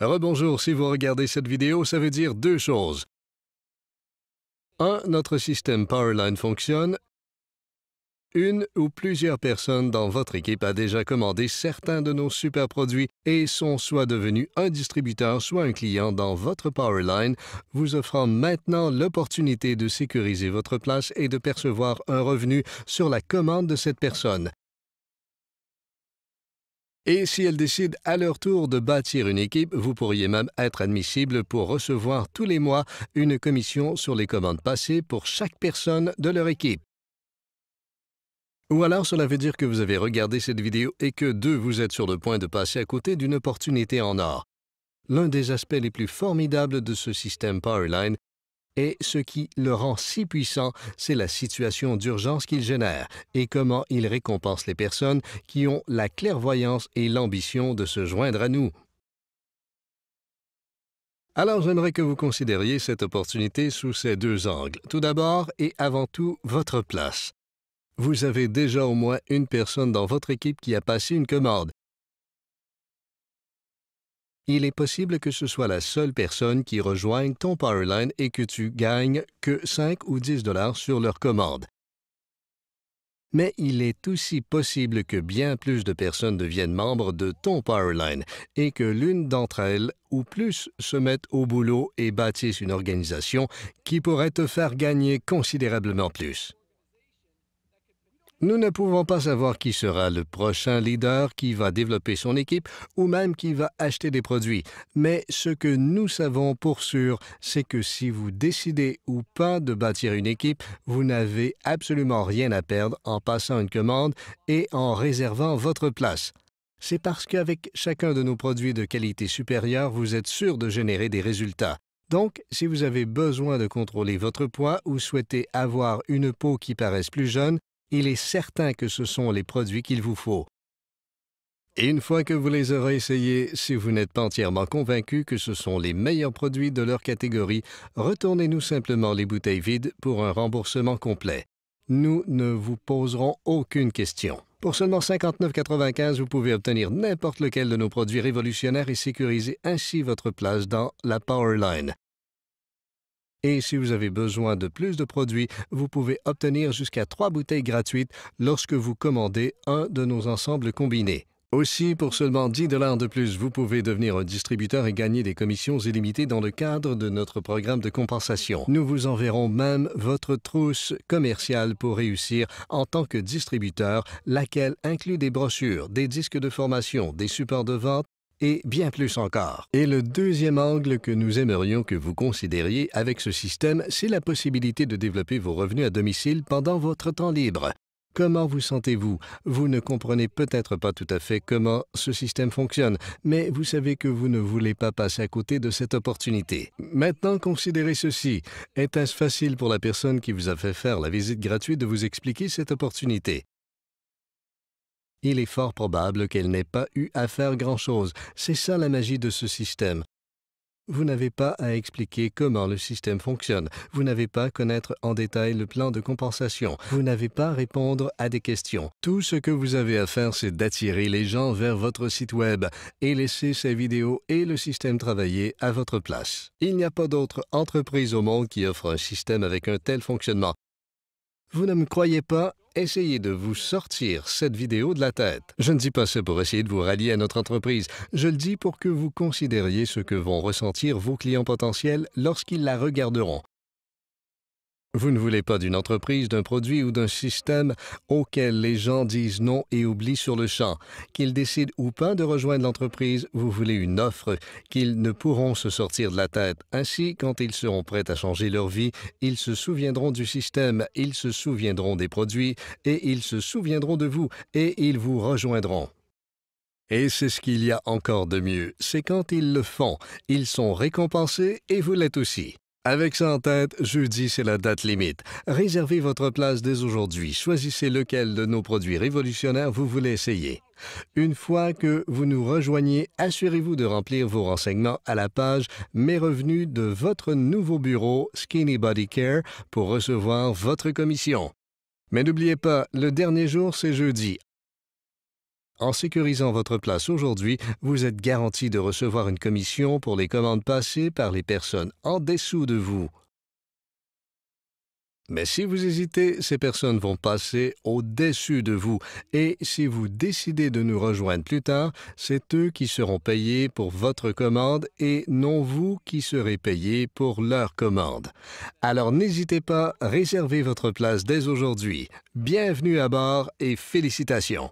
Rebonjour, si vous regardez cette vidéo, ça veut dire deux choses. 1. Notre système Powerline fonctionne. Une ou plusieurs personnes dans votre équipe a déjà commandé certains de nos super produits et sont soit devenus un distributeur, soit un client dans votre Powerline, vous offrant maintenant l'opportunité de sécuriser votre place et de percevoir un revenu sur la commande de cette personne. Et si elles décident à leur tour de bâtir une équipe, vous pourriez même être admissible pour recevoir tous les mois une commission sur les commandes passées pour chaque personne de leur équipe. Ou alors cela veut dire que vous avez regardé cette vidéo et que deux, vous êtes sur le point de passer à côté d'une opportunité en or. L'un des aspects les plus formidables de ce système Powerline et ce qui le rend si puissant, c'est la situation d'urgence qu'il génère et comment il récompense les personnes qui ont la clairvoyance et l'ambition de se joindre à nous. Alors j'aimerais que vous considériez cette opportunité sous ces deux angles. Tout d'abord et avant tout, votre place. Vous avez déjà au moins une personne dans votre équipe qui a passé une commande il est possible que ce soit la seule personne qui rejoigne ton Powerline et que tu gagnes que 5 ou 10 dollars sur leur commande. Mais il est aussi possible que bien plus de personnes deviennent membres de ton Powerline et que l'une d'entre elles ou plus se mettent au boulot et bâtissent une organisation qui pourrait te faire gagner considérablement plus. Nous ne pouvons pas savoir qui sera le prochain leader qui va développer son équipe ou même qui va acheter des produits. Mais ce que nous savons pour sûr, c'est que si vous décidez ou pas de bâtir une équipe, vous n'avez absolument rien à perdre en passant une commande et en réservant votre place. C'est parce qu'avec chacun de nos produits de qualité supérieure, vous êtes sûr de générer des résultats. Donc, si vous avez besoin de contrôler votre poids ou souhaitez avoir une peau qui paraisse plus jeune, il est certain que ce sont les produits qu'il vous faut. Et une fois que vous les aurez essayés, si vous n'êtes pas entièrement convaincu que ce sont les meilleurs produits de leur catégorie, retournez-nous simplement les bouteilles vides pour un remboursement complet. Nous ne vous poserons aucune question. Pour seulement 59,95, vous pouvez obtenir n'importe lequel de nos produits révolutionnaires et sécuriser ainsi votre place dans la Powerline. Et si vous avez besoin de plus de produits, vous pouvez obtenir jusqu'à trois bouteilles gratuites lorsque vous commandez un de nos ensembles combinés. Aussi, pour seulement 10 dollars de plus, vous pouvez devenir un distributeur et gagner des commissions illimitées dans le cadre de notre programme de compensation. Nous vous enverrons même votre trousse commerciale pour réussir en tant que distributeur, laquelle inclut des brochures, des disques de formation, des supports de vente et bien plus encore. Et le deuxième angle que nous aimerions que vous considériez avec ce système, c'est la possibilité de développer vos revenus à domicile pendant votre temps libre. Comment vous sentez-vous Vous ne comprenez peut-être pas tout à fait comment ce système fonctionne, mais vous savez que vous ne voulez pas passer à côté de cette opportunité. Maintenant, considérez ceci. Est-ce facile pour la personne qui vous a fait faire la visite gratuite de vous expliquer cette opportunité il est fort probable qu'elle n'ait pas eu à faire grand-chose. C'est ça la magie de ce système. Vous n'avez pas à expliquer comment le système fonctionne. Vous n'avez pas à connaître en détail le plan de compensation. Vous n'avez pas à répondre à des questions. Tout ce que vous avez à faire, c'est d'attirer les gens vers votre site web et laisser ces vidéos et le système travailler à votre place. Il n'y a pas d'autre entreprise au monde qui offre un système avec un tel fonctionnement. Vous ne me croyez pas essayez de vous sortir cette vidéo de la tête. Je ne dis pas ça pour essayer de vous rallier à notre entreprise, je le dis pour que vous considériez ce que vont ressentir vos clients potentiels lorsqu'ils la regarderont. Vous ne voulez pas d'une entreprise, d'un produit ou d'un système auquel les gens disent non et oublient sur le champ. Qu'ils décident ou pas de rejoindre l'entreprise, vous voulez une offre qu'ils ne pourront se sortir de la tête. Ainsi, quand ils seront prêts à changer leur vie, ils se souviendront du système, ils se souviendront des produits et ils se souviendront de vous et ils vous rejoindront. Et c'est ce qu'il y a encore de mieux, c'est quand ils le font, ils sont récompensés et vous l'êtes aussi. Avec ça en tête, jeudi, c'est la date limite. Réservez votre place dès aujourd'hui. Choisissez lequel de nos produits révolutionnaires vous voulez essayer. Une fois que vous nous rejoignez, assurez-vous de remplir vos renseignements à la page Mes revenus de votre nouveau bureau Skinny Body Care pour recevoir votre commission. Mais n'oubliez pas, le dernier jour, c'est jeudi. En sécurisant votre place aujourd'hui, vous êtes garanti de recevoir une commission pour les commandes passées par les personnes en dessous de vous. Mais si vous hésitez, ces personnes vont passer au-dessus de vous et si vous décidez de nous rejoindre plus tard, c'est eux qui seront payés pour votre commande et non vous qui serez payés pour leur commande. Alors n'hésitez pas, réservez votre place dès aujourd'hui. Bienvenue à bord et félicitations.